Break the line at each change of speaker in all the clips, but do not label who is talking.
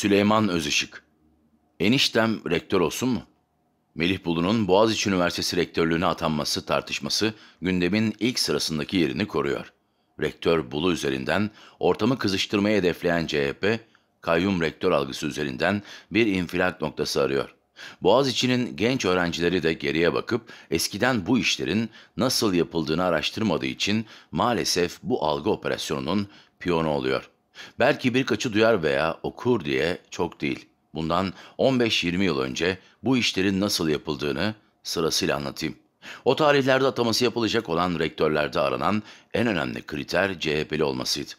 Süleyman Özışık. Eniştem rektör olsun mu? Melih Bulu'nun Boğaziçi Üniversitesi rektörlüğüne atanması tartışması gündemin ilk sırasındaki yerini koruyor. Rektör Bulu üzerinden ortamı kızıştırmaya hedefleyen CHP, kayyum rektör algısı üzerinden bir infilak noktası arıyor. Boğaziçi'nin genç öğrencileri de geriye bakıp eskiden bu işlerin nasıl yapıldığını araştırmadığı için maalesef bu algı operasyonunun piyonu oluyor.'' Belki birkaçı duyar veya okur diye çok değil. Bundan 15-20 yıl önce bu işlerin nasıl yapıldığını sırasıyla anlatayım. O tarihlerde ataması yapılacak olan rektörlerde aranan en önemli kriter CHP'li olmasıydı.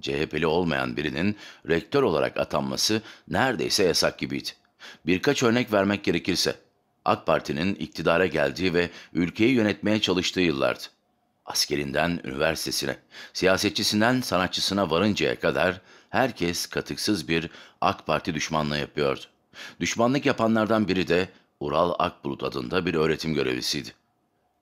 CHP'li olmayan birinin rektör olarak atanması neredeyse yasak gibiydi. Birkaç örnek vermek gerekirse, AK Parti'nin iktidara geldiği ve ülkeyi yönetmeye çalıştığı yıllardı. Askerinden üniversitesine, siyasetçisinden sanatçısına varıncaya kadar herkes katıksız bir AK Parti düşmanlığı yapıyordu. Düşmanlık yapanlardan biri de Ural Akbulut adında bir öğretim görevlisiydi.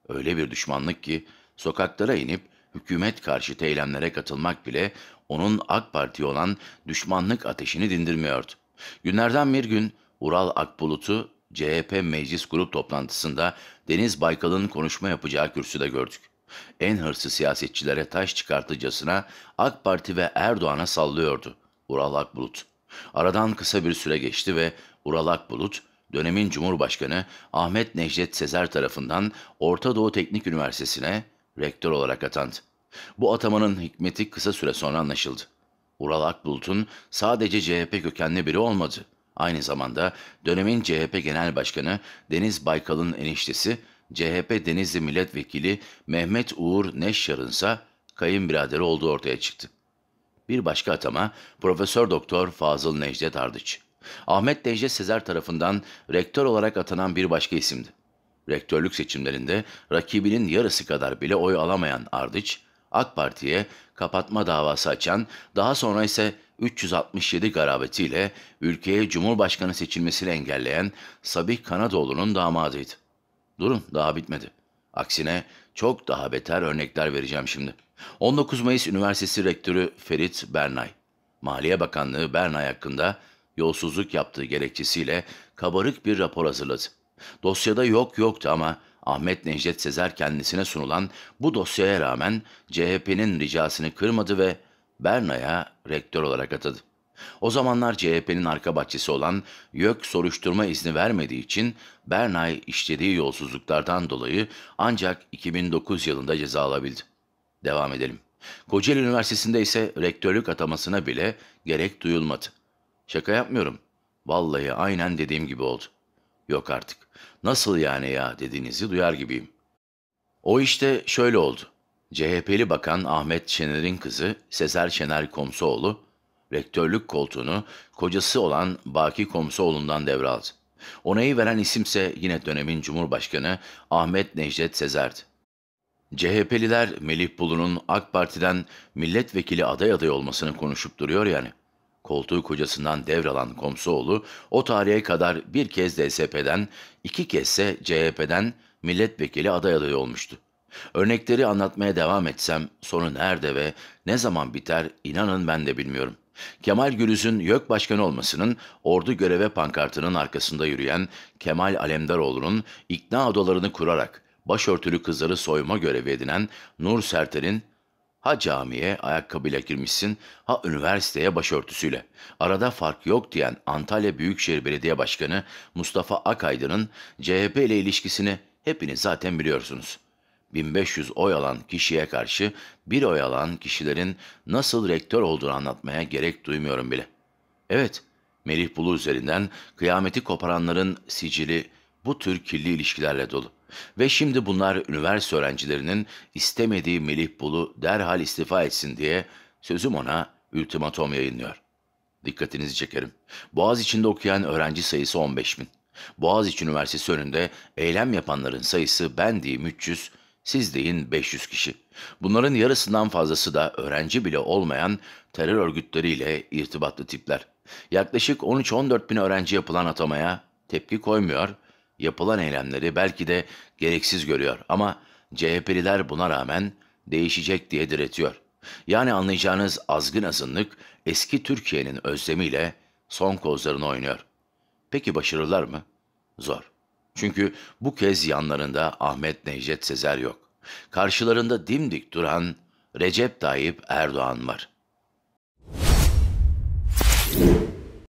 Öyle bir düşmanlık ki sokaklara inip hükümet karşıtı eylemlere katılmak bile onun AK Parti'ye olan düşmanlık ateşini dindirmiyordu. Günlerden bir gün Ural Akbulut'u CHP Meclis Grup toplantısında Deniz Baykal'ın konuşma yapacağı kürsüde gördük. En hırsı siyasetçilere taş çıkartıcısına AK Parti ve Erdoğan'a sallıyordu Ural Akbulut. Aradan kısa bir süre geçti ve Ural Akbulut, dönemin Cumhurbaşkanı Ahmet Necdet Sezer tarafından Orta Doğu Teknik Üniversitesi'ne rektör olarak atandı. Bu atamanın hikmeti kısa süre sonra anlaşıldı. Ural Akbulut'un sadece CHP kökenli biri olmadı. Aynı zamanda dönemin CHP Genel Başkanı Deniz Baykal'ın eniştesi CHP Denizli Milletvekili Mehmet Uğur Neşyar'ın ise kayınbiraderi olduğu ortaya çıktı. Bir başka atama Profesör Doktor Fazıl Necdet Ardıç. Ahmet Necdet Sezer tarafından rektör olarak atanan bir başka isimdi. Rektörlük seçimlerinde rakibinin yarısı kadar bile oy alamayan Ardıç, AK Parti'ye kapatma davası açan, daha sonra ise 367 garabetiyle ülkeye Cumhurbaşkanı seçilmesini engelleyen Sabih Kanadoğlu'nun damadıydı. Durun daha bitmedi. Aksine çok daha beter örnekler vereceğim şimdi. 19 Mayıs Üniversitesi Rektörü Ferit Bernay, Maliye Bakanlığı Bernay hakkında yolsuzluk yaptığı gerekçesiyle kabarık bir rapor hazırladı. Dosyada yok yoktu ama Ahmet Necdet Sezer kendisine sunulan bu dosyaya rağmen CHP'nin ricasını kırmadı ve Berna'ya rektör olarak atadı. O zamanlar CHP'nin arka bahçesi olan YÖK soruşturma izni vermediği için Bernay işlediği yolsuzluklardan dolayı ancak 2009 yılında ceza alabildi. Devam edelim. Kocaeli Üniversitesi'nde ise rektörlük atamasına bile gerek duyulmadı. Şaka yapmıyorum. Vallahi aynen dediğim gibi oldu. Yok artık. Nasıl yani ya dediğinizi duyar gibiyim. O işte şöyle oldu. CHP'li bakan Ahmet Şener'in kızı Sezer Şener Komsoğlu rektörlük koltuğunu kocası olan Baki Komsoğlu'ndan devraldı. Onayı veren isimse yine dönemin Cumhurbaşkanı Ahmet Necdet Sezer'di. CHP'liler Melih Bulu'nun AK Parti'den milletvekili aday adayı olmasını konuşup duruyor yani. Koltuğu kocasından devralan Komsoğlu o tarihe kadar bir kez DSP'den, iki kezse CHP'den milletvekili aday adayı olmuştu. Örnekleri anlatmaya devam etsem sonu nerede ve ne zaman biter inanın ben de bilmiyorum. Kemal Gülüz'ün YÖK Başkanı olmasının ordu göreve pankartının arkasında yürüyen Kemal Alemdaroğlu'nun ikna odalarını kurarak başörtülü kızları soyma görevi edinen Nur Sertel'in ha camiye ayakkabıyla girmişsin ha üniversiteye başörtüsüyle. Arada fark yok diyen Antalya Büyükşehir Belediye Başkanı Mustafa Akaydın'ın CHP ile ilişkisini hepiniz zaten biliyorsunuz. 1500 oy alan kişiye karşı bir oy alan kişilerin nasıl rektör olduğunu anlatmaya gerek duymuyorum bile. Evet, Melih Bulu üzerinden kıyameti koparanların sicili bu tür kirli ilişkilerle dolu. Ve şimdi bunlar üniversite öğrencilerinin istemediği Melih Bulu derhal istifa etsin diye sözüm ona ultimatom yayınlıyor. Dikkatinizi çekerim. Boğaz içinde okuyan öğrenci sayısı 15 bin. Boğaziçi Üniversitesi önünde eylem yapanların sayısı ben diyeyim 300, siz deyin 500 kişi. Bunların yarısından fazlası da öğrenci bile olmayan terör örgütleriyle irtibatlı tipler. Yaklaşık 13-14 bin öğrenci yapılan atamaya tepki koymuyor, yapılan eylemleri belki de gereksiz görüyor ama CHP'liler buna rağmen değişecek diye diretiyor. Yani anlayacağınız azgın azınlık eski Türkiye'nin özlemiyle son kozlarını oynuyor. Peki başarırlar mı? Zor. Çünkü bu kez yanlarında Ahmet Necdet Sezer yok. Karşılarında dimdik duran Recep Tayyip Erdoğan var.